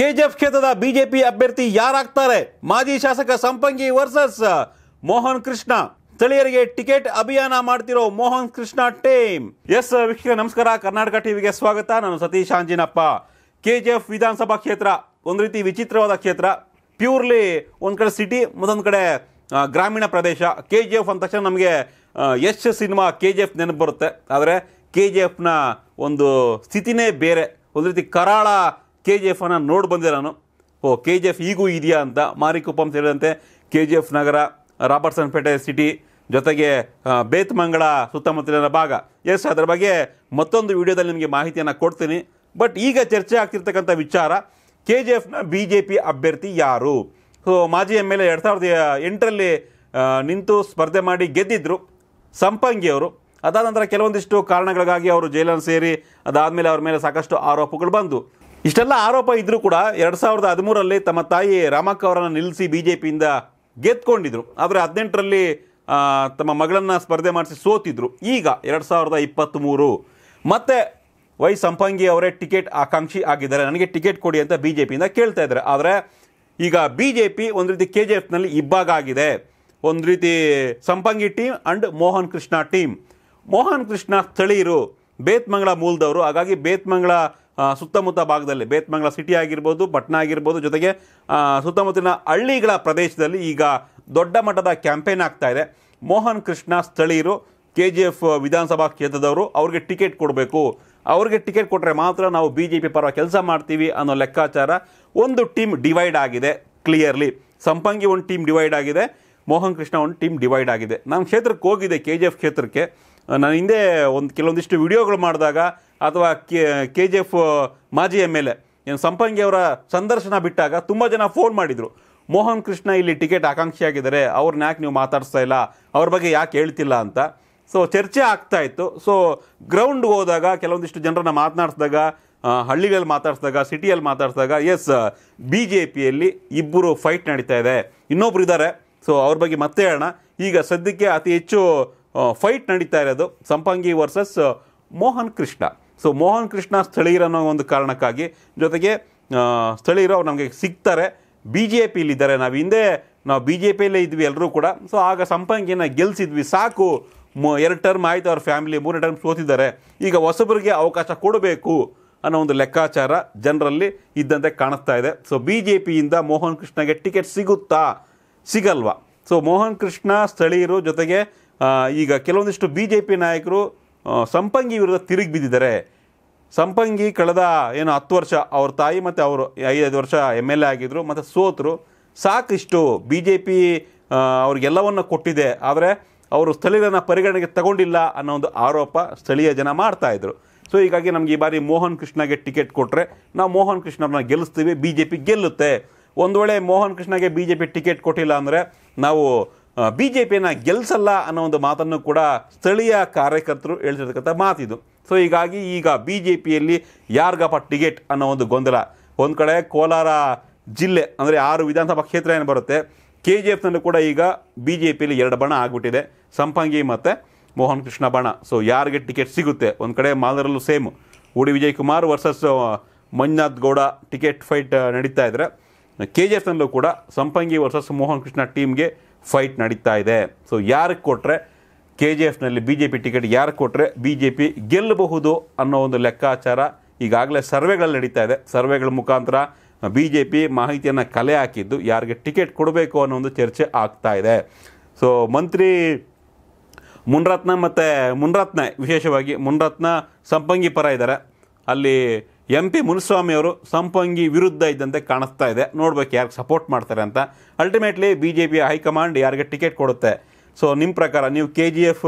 KGF ಕ್ಷೇತ್ರದ BJP ಅಭ್ಯರ್ಥಿ ಯಾರಾಗ್ತಾರೆ ಮಾಜಿ ಶಾಸಕ ಸಂಪಂಗಿ ವರ್ಸಸ್ ಮೋಹನ್ ಕೃಷ್ಣ ಸ್ಥಳೀಯರಿಗೆ ಟಿಕೆಟ್ ಅಭಿಯಾನ ಮಾಡ್ತಿರೋ ಮೋಹನ್ ಕೃಷ್ಣ ಟೇಮ್ ಎಸ್ ವೀಕ್ಷಕ ನಮಸ್ಕಾರ ಕರ್ನಾಟಕ ಟಿವಿಗೆ ಸ್ವಾಗತ ನಾನು ಸತೀಶ್ ಆಂಜಿನಪ್ಪ ಕೆಜಿಎಫ್ ವಿಧಾನಸಭಾ ಕ್ಷೇತ್ರ ಒಂದು ರೀತಿ ವಿಚಿತ್ರವಾದ ಕ್ಷೇತ್ರ ಪ್ಯೂರ್ಲಿ ಒಂದು ಕಡೆ ಸಿಟಿ ಮತ್ತೊಂದು ಕಡೆ ಗ್ರಾಮೀಣ ಪ್ರದೇಶ ಕೆ ಜಿ ಎಫ್ ಅಂದ ತಕ್ಷಣ ನಮಗೆ Yash cinema K G F ನೆನಪು ಬರುತ್ತೆ ಆದರೆ ಕೆ ಜಿ ಎಫ್ನ ಒಂದು ಸ್ಥಿತಿನೇ ಬೇರೆ ಒಂದು ರೀತಿ ಕರಾಳ ಕೆ ಜಿ ಎಫನ್ನು ನೋಡಿ ಬಂದೆ ನಾನು ಓ ಕೆ ಜಿ ಎಫ್ ಈಗೂ ಇದೆಯಾ ಅಂತ ಮಾರಿಕುಪ್ಪಂ ಸೇರಿದಂತೆ ಕೆ ಜಿ ಎಫ್ ನಗರ ರಾಬರ್ಟ್ಸನ್ಪೇಟೆ ಸಿಟಿ ಜೊತೆಗೆ ಬೇತ್ಮಂಗಳ ಸುತ್ತಮುತ್ತಲಿನ ಭಾಗ ಎಸ್ ಅದರ ಬಗ್ಗೆ ಮತ್ತೊಂದು ವಿಡಿಯೋದಲ್ಲಿ ನಿಮಗೆ ಮಾಹಿತಿಯನ್ನು ಕೊಡ್ತೀನಿ ಬಟ್ ಈಗ ಚರ್ಚೆ ಆಗ್ತಿರ್ತಕ್ಕಂಥ ವಿಚಾರ ಕೆ ಜಿ ಎಫ್ನ ಬಿ ಜೆ ಪಿ ಅಭ್ಯರ್ಥಿ ಯಾರು ಸೊ ಮಾಜಿ ಎಮ್ ಎಲ್ ಎ ಎರಡು ಸಾವಿರದ ಎಂಟರಲ್ಲಿ ನಿಂತು ಸ್ಪರ್ಧೆ ಮಾಡಿ ಗೆದ್ದಿದ್ದರು ಸಂಪಂಗಿಯವರು ಅದಾದ ನಂತರ ಕೆಲವೊಂದಿಷ್ಟು ಕಾರಣಗಳಿಗಾಗಿ ಅವರು ಜೈಲನ್ನು ಸೇರಿ ಅದಾದಮೇಲೆ ಅವರ ಮೇಲೆ ಸಾಕಷ್ಟು ಆರೋಪಗಳು ಬಂದು ಇಷ್ಟೆಲ್ಲ ಆರೋಪ ಇದ್ದರೂ ಕೂಡ ಎರಡು ಸಾವಿರದ ಹದಿಮೂರಲ್ಲಿ ತಮ್ಮ ತಾಯಿ ರಾಮಕ್ಕ ಅವರನ್ನು ನಿಲ್ಲಿಸಿ ಬಿ ಜೆ ಪಿಯಿಂದ ಗೆದ್ಕೊಂಡಿದ್ರು ಆದರೆ ಹದಿನೆಂಟರಲ್ಲಿ ತಮ್ಮ ಮಗಳನ್ನು ಸ್ಪರ್ಧೆ ಮಾಡಿಸಿ ಸೋತಿದ್ರು ಈಗ ಎರಡು ಸಾವಿರದ ಇಪ್ಪತ್ತ್ಮೂರು ಮತ್ತೆ ವೈ ಸಂಪಂಗಿ ಅವರೇ ಟಿಕೆಟ್ ಆಕಾಂಕ್ಷಿ ಆಗಿದ್ದಾರೆ ನನಗೆ ಟಿಕೆಟ್ ಕೊಡಿ ಅಂತ ಬಿ ಜೆ ಪಿಯಿಂದ ಕೇಳ್ತಾ ಇದ್ದಾರೆ ಆದರೆ ಈಗ ಬಿ ಜೆ ಪಿ ಒಂದು ರೀತಿ ಕೆ ಜಿ ಎಫ್ನಲ್ಲಿ ಇಬ್ಬಾಗ ಆಗಿದೆ ಒಂದು ರೀತಿ Sampangi team and Mohan Krishna team Mohan Krishna ಸ್ಥಳೀಯರು ಬೇತ್ಮಂಗ್ಳ ಮೂಲದವರು ಹಾಗಾಗಿ ಬೇತ್ಮಂಗ್ಳ ಸುತ್ತಮುತ್ತ ಭಾಗದಲ್ಲಿ ಬೇತ್ಮಂಗಲ ಸಿಟಿ ಆಗಿರ್ಬೋದು ಪಟ್ನಾ ಆಗಿರ್ಬೋದು ಜೊತೆಗೆ ಸುತ್ತಮುತ್ತಲಿನ ಹಳ್ಳಿಗಳ ಪ್ರದೇಶದಲ್ಲಿ ಈಗ ದೊಡ್ಡ ಮಟ್ಟದ ಕ್ಯಾಂಪೇನ್ ಆಗ್ತಾ ಇದೆ ಮೋಹನ್ ಕೃಷ್ಣ ಸ್ಥಳೀಯರು ಕೆ ಜಿ ಎಫ್ ವಿಧಾನಸಭಾ ಕ್ಷೇತ್ರದವರು ಅವ್ರಿಗೆ ಟಿಕೆಟ್ ಕೊಡಬೇಕು ಅವ್ರಿಗೆ ಟಿಕೆಟ್ ಕೊಟ್ಟರೆ ಮಾತ್ರ ನಾವು ಬಿ ಜೆ ಪಿ ಪರ ಕೆಲಸ ಮಾಡ್ತೀವಿ ಅನ್ನೋ ಲೆಕ್ಕಾಚಾರ ಒಂದು ಟೀಮ್ ಡಿವೈಡ್ ಆಗಿದೆ ಕ್ಲಿಯರ್ಲಿ ಸಂಪಂಗಿ ಒಂದು ಟೀಮ್ ಡಿವೈಡ್ ಆಗಿದೆ ಮೋಹನ್ ಕೃಷ್ಣ ಒಂದು ಟೀಮ್ ಡಿವೈಡ್ ಆಗಿದೆ ನಮ್ಮ ಕ್ಷೇತ್ರಕ್ಕೆ ಹೋಗಿದೆ ಕೆ ಜಿ ಎಫ್ ಕ್ಷೇತ್ರಕ್ಕೆ ನಾನು ಹಿಂದೆ ಒಂದು ಕೆಲವೊಂದಿಷ್ಟು ವಿಡಿಯೋಗಳು ಮಾಡಿದಾಗ ಅಥವಾ ಕೆ ಜಿ ಎಫ್ ಮಾಜಿ ಎಮ್ ಎಲ್ ಎ ಏನು ಸಂಪಂಗಿಯವರ ಸಂದರ್ಶನ ಬಿಟ್ಟಾಗ ತುಂಬ ಜನ ಫೋನ್ ಮಾಡಿದರು ಮೋಹನ್ ಕೃಷ್ಣ ಇಲ್ಲಿ ಟಿಕೆಟ್ ಆಕಾಂಕ್ಷಿಯಾಗಿದ್ದಾರೆ ಅವ್ರನ್ನ ಯಾಕೆ ನೀವು ಮಾತಾಡಿಸ್ತಾ ಇಲ್ಲ ಅವ್ರ ಬಗ್ಗೆ ಯಾಕೆ ಹೇಳ್ತಿಲ್ಲ ಅಂತ ಸೊ ಚರ್ಚೆ ಆಗ್ತಾ ಇತ್ತು ಸೊ ಗ್ರೌಂಡ್ ಹೋದಾಗ ಕೆಲವೊಂದಿಷ್ಟು ಜನರನ್ನ ಮಾತನಾಡಿಸಿದಾಗ ಹಳ್ಳಿಗಳಲ್ಲಿ ಮಾತಾಡಿಸಿದಾಗ ಸಿಟಿಯಲ್ಲಿ ಮಾತಾಡಿಸಿದಾಗ ಎಸ್ ಬಿ ಜೆ ಪಿಯಲ್ಲಿ ಇಬ್ಬರು ಫೈಟ್ ನಡೀತಾ ಇದೆ ಇನ್ನೊಬ್ರು ಇದ್ದಾರೆ ಸೊ ಅವ್ರ ಬಗ್ಗೆ ಮತ್ತೆ ಹೇಳೋಣ ಈಗ ಸದ್ಯಕ್ಕೆ ಅತಿ ಹೆಚ್ಚು ಫೈಟ್ ನಡೀತಾ ಇರೋದು ಸಂಪಂಗಿ ವರ್ಸಸ್ ಮೋಹನ್ ಕೃಷ್ಣ ಸೊ ಮೋಹನ್ ಕೃಷ್ಣ ಅನ್ನೋ ಒಂದು ಕಾರಣಕ್ಕಾಗಿ ಜೊತೆಗೆ ಸ್ಥಳೀಯರು ಅವ್ರು ನಮಗೆ ಸಿಗ್ತಾರೆ ಬಿ ಜೆ ಇದ್ದಾರೆ ನಾವು ಹಿಂದೆ ನಾವು ಬಿ ಜೆ ಪಿಯಲ್ಲೇ ಇದ್ವಿ ಎಲ್ಲರೂ ಕೂಡ ಸೊ ಆಗ ಸಂಪಂಗಿನ ಗೆಲ್ಸಿದ್ವಿ ಸಾಕು ಎರಡು ಟರ್ಮ್ ಆಯಿತು ಅವ್ರ ಫ್ಯಾಮಿಲಿ ಮೂರನೇ ಟರ್ಮ್ ಸೋತಿದ್ದಾರೆ ಈಗ ಹೊಸಬ್ರಿಗೆ ಅವಕಾಶ ಕೊಡಬೇಕು ಅನ್ನೋ ಒಂದು ಲೆಕ್ಕಾಚಾರ ಜನರಲ್ಲಿ ಇದ್ದಂತೆ ಕಾಣಿಸ್ತಾ ಇದೆ ಸೊ ಬಿ ಜೆ ಪಿಯಿಂದ ಮೋಹನ್ ಕೃಷ್ಣಗೆ ಟಿಕೆಟ್ ಸಿಗುತ್ತಾ ಸಿಗಲ್ವಾ ಸೊ ಮೋಹನ್ ಕೃಷ್ಣ ಸ್ಥಳೀಯರು ಜೊತೆಗೆ ಈಗ ಕೆಲವೊಂದಿಷ್ಟು ಬಿ ಜೆ ಪಿ ನಾಯಕರು ಸಂಪಂಗಿ ವಿರುದ್ಧ ತಿರುಗಿ ಬಿದ್ದಿದ್ದಾರೆ ಸಂಪಂಗಿ ಕಳೆದ ಏನು ಹತ್ತು ವರ್ಷ ಅವ್ರ ತಾಯಿ ಮತ್ತು ಅವರು ಐದೈದು ವರ್ಷ ಎಮ್ ಎಲ್ ಎ ಆಗಿದ್ದರು ಮತ್ತು ಸೋತರು ಸಾಕಷ್ಟು ಬಿ ಜೆ ಪಿ ಅವ್ರಿಗೆಲ್ಲವನ್ನು ಕೊಟ್ಟಿದೆ ಆದರೆ ಅವರು ಸ್ಥಳೀಯರನ್ನು ಪರಿಗಣನೆಗೆ ತಗೊಂಡಿಲ್ಲ ಅನ್ನೋ ಒಂದು ಆರೋಪ ಸ್ಥಳೀಯ ಜನ ಮಾಡ್ತಾಯಿದ್ರು ಸೊ ಹೀಗಾಗಿ ನಮಗೆ ಈ ಬಾರಿ ಮೋಹನ್ ಕೃಷ್ಣಗೆ ಟಿಕೆಟ್ ಕೊಟ್ಟರೆ ನಾವು ಮೋಹನ್ ಕೃಷ್ಣವ್ರನ್ನ ಗೆಲ್ಲಿಸ್ತೀವಿ ಬಿ ಜೆ ಪಿ ಗೆಲ್ಲುತ್ತೆ ಒಂದು ವೇಳೆ ಮೋಹನ್ ಕೃಷ್ಣಗೆ ಬಿ ಜೆ ಪಿ ಟಿಕೆಟ್ ಕೊಟ್ಟಿಲ್ಲ ಅಂದರೆ ನಾವು ಬಿ ಜೆ ಪಿಯನ್ನು ಗೆಲ್ಲಿಸಲ್ಲ ಅನ್ನೋ ಒಂದು ಮಾತನ್ನು ಕೂಡ ಸ್ಥಳೀಯ ಕಾರ್ಯಕರ್ತರು ಹೇಳ್ತಿರ್ತಕ್ಕಂಥ ಮಾತಿದು ಸೊ ಹೀಗಾಗಿ ಈಗ ಬಿ ಜೆ ಪಿಯಲ್ಲಿ ಯಾರಿಗಪ್ಪ ಟಿಕೆಟ್ ಅನ್ನೋ ಒಂದು ಗೊಂದಲ ಒಂದು ಕಡೆ ಕೋಲಾರ ಜಿಲ್ಲೆ ಅಂದರೆ ಆರು ವಿಧಾನಸಭಾ ಕ್ಷೇತ್ರ ಏನು ಬರುತ್ತೆ ಕೆ ಜಿ ಎಫ್ನಲ್ಲೂ ಕೂಡ ಈಗ ಬಿ ಜೆ ಪಿಯಲ್ಲಿ ಎರಡು ಬಣ ಆಗಿಬಿಟ್ಟಿದೆ ಸಂಪಂಗಿ ಮತ್ತು ಮೋಹನ್ ಕೃಷ್ಣ ಬಣ ಸೊ ಯಾರಿಗೆ ಟಿಕೆಟ್ ಸಿಗುತ್ತೆ ಒಂದು ಕಡೆ ಮಾಲರಲ್ಲೂ ಸೇಮ್ ಉಡಿ Vijay Kumar versus Manjunath Gowda ticket fight ನಡೀತಾ ಇದ್ದರೆ ಕೆ ಜಿ ಎಫ್ನಲ್ಲೂ ಕೂಡ ಸಂಪಂಗಿ ವರ್ಸಸ್ ಮೋಹನ್ ಕೃಷ್ಣ ಟೀಮ್ಗೆ ಫೈಟ್ ನಡೀತಾ ಇದೆ ಸೊ ಯಾರಿಗೆ ಕೊಟ್ಟರೆ ಕೆ ಜಿ ಎಫ್ನಲ್ಲಿ ಬಿ ಜೆ ಪಿ ಟಿಕೆಟ್ ಯಾರಿಗೆ ಕೊಟ್ಟರೆ ಬಿ ಜೆ ಪಿ ಗೆಲ್ಲಬಹುದು ಅನ್ನೋ ಒಂದು ಲೆಕ್ಕಾಚಾರ ಈಗಾಗಲೇ ಸರ್ವೆಗಳಲ್ಲಿ ನಡೀತಾ ಇದೆ ಸರ್ವೆಗಳ ಮುಖಾಂತರ ಬಿ ಜೆ ಪಿ ಮಾಹಿತಿಯನ್ನು ಕಲೆ ಹಾಕಿದ್ದು ಯಾರಿಗೆ ಟಿಕೆಟ್ ಕೊಡಬೇಕು ಅನ್ನೋ ಒಂದು ಚರ್ಚೆ ಆಗ್ತಾ ಇದೆ ಸೊ ಮಂತ್ರಿ ಮುನ್ರತ್ನ ಮತ್ತು ಮುನ್ರತ್ನ ವಿಶೇಷವಾಗಿ ಮುನ್ರತ್ನ ಸಂಪಂಗಿ ಪರ ಇದ್ದಾರೆ ಅಲ್ಲಿ ಎಂ ಪಿ ಮುನಿಸ್ವಾಮಿಯವರು ಸಂಪಂಗಿ ವಿರುದ್ಧ ಇದ್ದಂತೆ ಕಾಣಿಸ್ತಾ ಇದೆ ನೋಡ್ಬೇಕು ಯಾರಿಗೆ ಸಪೋರ್ಟ್ ಮಾಡ್ತಾರೆ ಅಂತ ultimately B J P high command ಯಾರಿಗೆ ಟಿಕೆಟ್ ಕೊಡುತ್ತೆ ಸೊ ನಿಮ್ಮ ಪ್ರಕಾರ ನೀವು ಕೆ ಜಿ ಎಫ್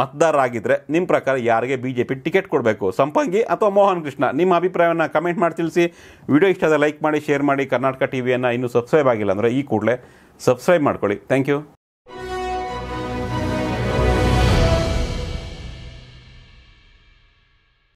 ಮತದಾರರಾಗಿದ್ದರೆ ನಿಮ್ಮ ಪ್ರಕಾರ ಯಾರಿಗೆ ಬಿ ಜೆ ಪಿ ಟಿಕೆಟ್ ಕೊಡಬೇಕು ಸಂಪಂಗಿ ಅಥವಾ ಮೋಹನ್ ಕೃಷ್ಣ ನಿಮ್ಮ ಅಭಿಪ್ರಾಯವನ್ನು ಕಮೆಂಟ್ ಮಾಡಿ ತಿಳಿಸಿ ವಿಡಿಯೋ ಇಷ್ಟ ಲೈಕ್ ಮಾಡಿ ಶೇರ್ ಮಾಡಿ ಕರ್ನಾಟಕ ಟಿ ವಿಯನ್ನು ಇನ್ನೂ ಸಬ್ಸ್ಕ್ರೈಬ್ ಆಗಿಲ್ಲ ಅಂದರೆ ಈ ಕೂಡಲೇ ಸಬ್ಸ್ಕ್ರೈಬ್ ಮಾಡ್ಕೊಳ್ಳಿ ಥ್ಯಾಂಕ್ ಯು